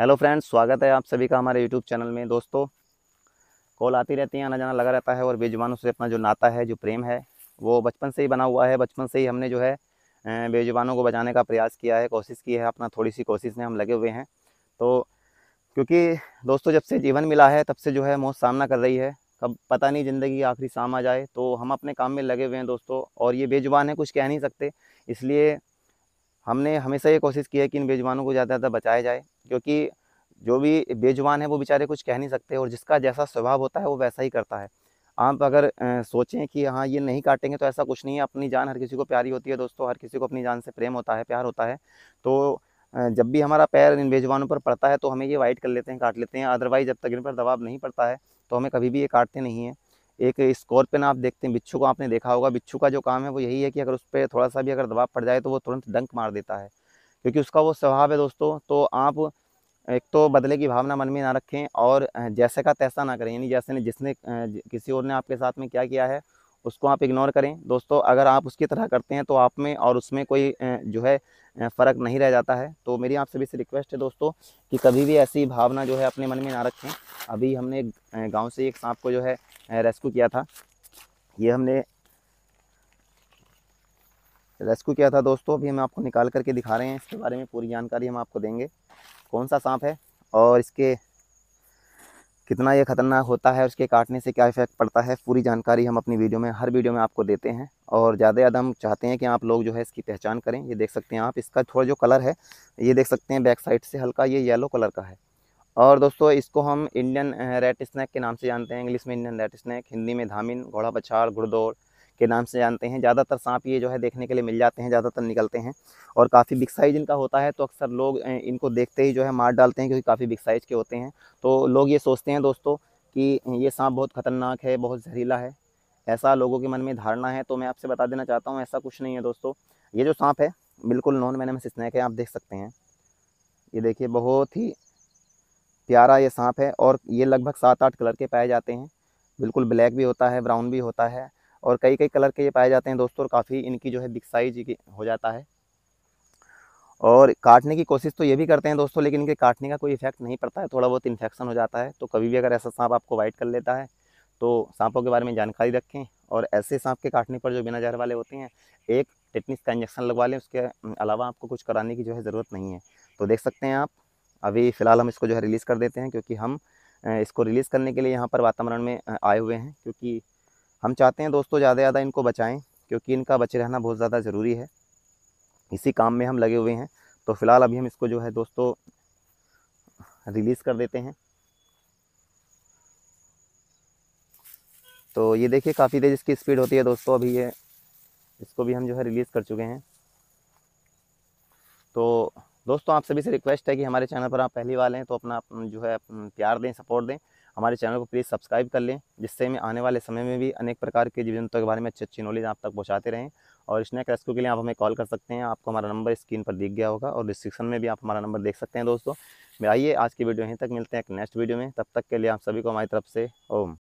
hello friends स्वागत है आप सभी का हमारे यूट्यूब चैनल में दोस्तों कॉल आती रहती है आना जाना लगा रहता है और बेजुबानों से अपना जो नाता है जो प्रेम है वो बचपन से ही बना हुआ है बचपन से ही हमने जो है बेजुबानों को बचाने का प्रयास किया है कोशिश की है अपना थोड़ी सी कोशिश में हम लगे हुए हैं तो क्योंकि दोस्तों जब से जीवन मिला है तब से जो है मौत सामना कर रही है कब पता नहीं ज़िंदगी आखिरी शाम आ जाए तो हम अपने काम में लगे हुए हैं दोस्तों और ये बेजुबान है कुछ कह नहीं सकते इसलिए हमने हमेशा ये कोशिश की है कि इन बेजवानों को ज़्यादा ज़्यादा बचाया जाए क्योंकि जो भी बेजवान है वो बेचारे कुछ कह नहीं सकते और जिसका जैसा स्वभाव होता है वो वैसा ही करता है आप अगर सोचें कि हाँ ये नहीं काटेंगे तो ऐसा कुछ नहीं है अपनी जान हर किसी को प्यारी होती है दोस्तों हर किसी को अपनी जान से प्रेम होता है प्यार होता है तो जब भी हमारा पैर इन बेजवानों पर पड़ता है तो हमें ये वाइट कर लेते हैं काट लेते हैं अदरवाइज़ जब तक इन पर दबाव नहीं पड़ता है तो हमें कभी भी ये काटते नहीं हैं एक स्कॉर्पियन आप देखते हैं बिच्छू को आपने देखा होगा बिच्छू का जो काम है वो यही है कि अगर उस पर थोड़ा सा भी अगर दबाव पड़ जाए तो वो तुरंत डंक मार देता है क्योंकि उसका वो स्वभाव है दोस्तों तो आप एक तो बदले की भावना मन में ना रखें और जैसे का तैसा ना करें यानी जैसे ने जिसने किसी और ने आपके साथ में क्या किया है उसको आप इग्नोर करें दोस्तों अगर आप उसकी तरह करते हैं तो आप में और उसमें कोई जो है फ़र्क नहीं रह जाता है तो मेरी आप सभी से रिक्वेस्ट है दोस्तों कि कभी भी ऐसी भावना जो है अपने मन में ना रखें अभी हमने गांव से एक सांप को जो है रेस्क्यू किया था ये हमने रेस्क्यू किया था दोस्तों अभी हम आपको निकाल करके दिखा रहे हैं इसके बारे में पूरी जानकारी हम आपको देंगे कौन सा सांप है और इसके कितना ये खतरनाक होता है उसके काटने से क्या इफेक्ट पड़ता है पूरी जानकारी हम अपनी वीडियो में हर वीडियो में आपको देते हैं और ज़्यादा ज़्यादा हम चाहते हैं कि आप लोग जो है इसकी पहचान करें ये देख सकते हैं आप इसका थोड़ा जो कलर है ये देख सकते हैं बैक साइड से हल्का ये येलो कलर का है और दोस्तों इसको हम इंडियन रेड स्नैक के नाम से जानते हैं इंग्लिश में इंडियन रेड स्नैक हिंदी में धामिन घोड़ा पछाड़ घुड़दौड़ के नाम से जानते हैं ज़्यादातर सांप ये जो है देखने के लिए मिल जाते हैं ज़्यादातर निकलते हैं और काफ़ी बिग साइज़ इनका होता है तो अक्सर लोग इनको देखते ही जो है मार डालते हैं क्योंकि काफ़ी बिग साइज़ के होते हैं तो लोग ये सोचते हैं दोस्तों कि ये सांप बहुत ख़तरनाक है बहुत जहरीला है ऐसा लोगों के मन में धारणा है तो मैं आपसे बता देना चाहता हूँ ऐसा कुछ नहीं है दोस्तों ये जो सांप है बिल्कुल नॉन मैं स्नैक है आप देख सकते हैं ये देखिए बहुत ही प्यारा ये सांप है और ये लगभग सात आठ कलर के पाए जाते हैं बिल्कुल ब्लैक भी होता है ब्राउन भी होता है और कई कई कलर के ये पाए जाते हैं दोस्तों और काफ़ी इनकी जो है बिग साइज हो जाता है और काटने की कोशिश तो ये भी करते हैं दोस्तों लेकिन इनके काटने का कोई इफेक्ट नहीं पड़ता है थोड़ा बहुत इन्फेक्शन हो जाता है तो कभी भी अगर ऐसा सांप आपको वाइट कर लेता है तो सांपों के बारे में जानकारी रखें और ऐसे सांप के काटने पर जो बिना जहर वाले होते हैं एक टिटनिस का इंजेक्शन लगवा लें उसके अलावा आपको कुछ कराने की जो है ज़रूरत नहीं है तो देख सकते हैं आप अभी फ़िलहाल हम इसको जो है रिलीज़ कर देते हैं क्योंकि हम इसको रिलीज़ करने के लिए यहाँ पर वातावरण में आए हुए हैं क्योंकि हम चाहते हैं दोस्तों ज़्यादा ज़्यादा इनको बचाएं क्योंकि इनका बचे रहना बहुत ज़्यादा ज़रूरी है इसी काम में हम लगे हुए हैं तो फ़िलहाल अभी हम इसको जो है दोस्तों रिलीज़ कर देते हैं तो ये देखिए काफ़ी तेज़ इसकी स्पीड होती है दोस्तों अभी ये इसको भी हम जो है रिलीज़ कर चुके हैं तो दोस्तों आप सभी से रिक्वेस्ट है कि हमारे चैनल पर आप पहली वाले हैं तो अपना जो है प्यार दें सपोर्ट दें हमारे चैनल को प्लीज़ सब्सक्राइब कर लें जिससे हमें आने वाले समय में भी अनेक प्रकार के जीव जंतुओं के बारे में अच्छी अच्छी नॉलेज आप तक पहुँचाते रहें और स्नैक रेस्क्यू के लिए आप हमें कॉल कर सकते हैं आपको हमारा नंबर स्क्रीन पर दिख गया होगा और डिस्क्रिप्शन में भी आप हमारा नंबर देख सकते हैं दोस्तों आइए आज की वीडियो यहीं तक मिलते हैं एक नेक्स्ट वीडियो में तब तक के लिए आप सभी को हमारी तरफ से ओम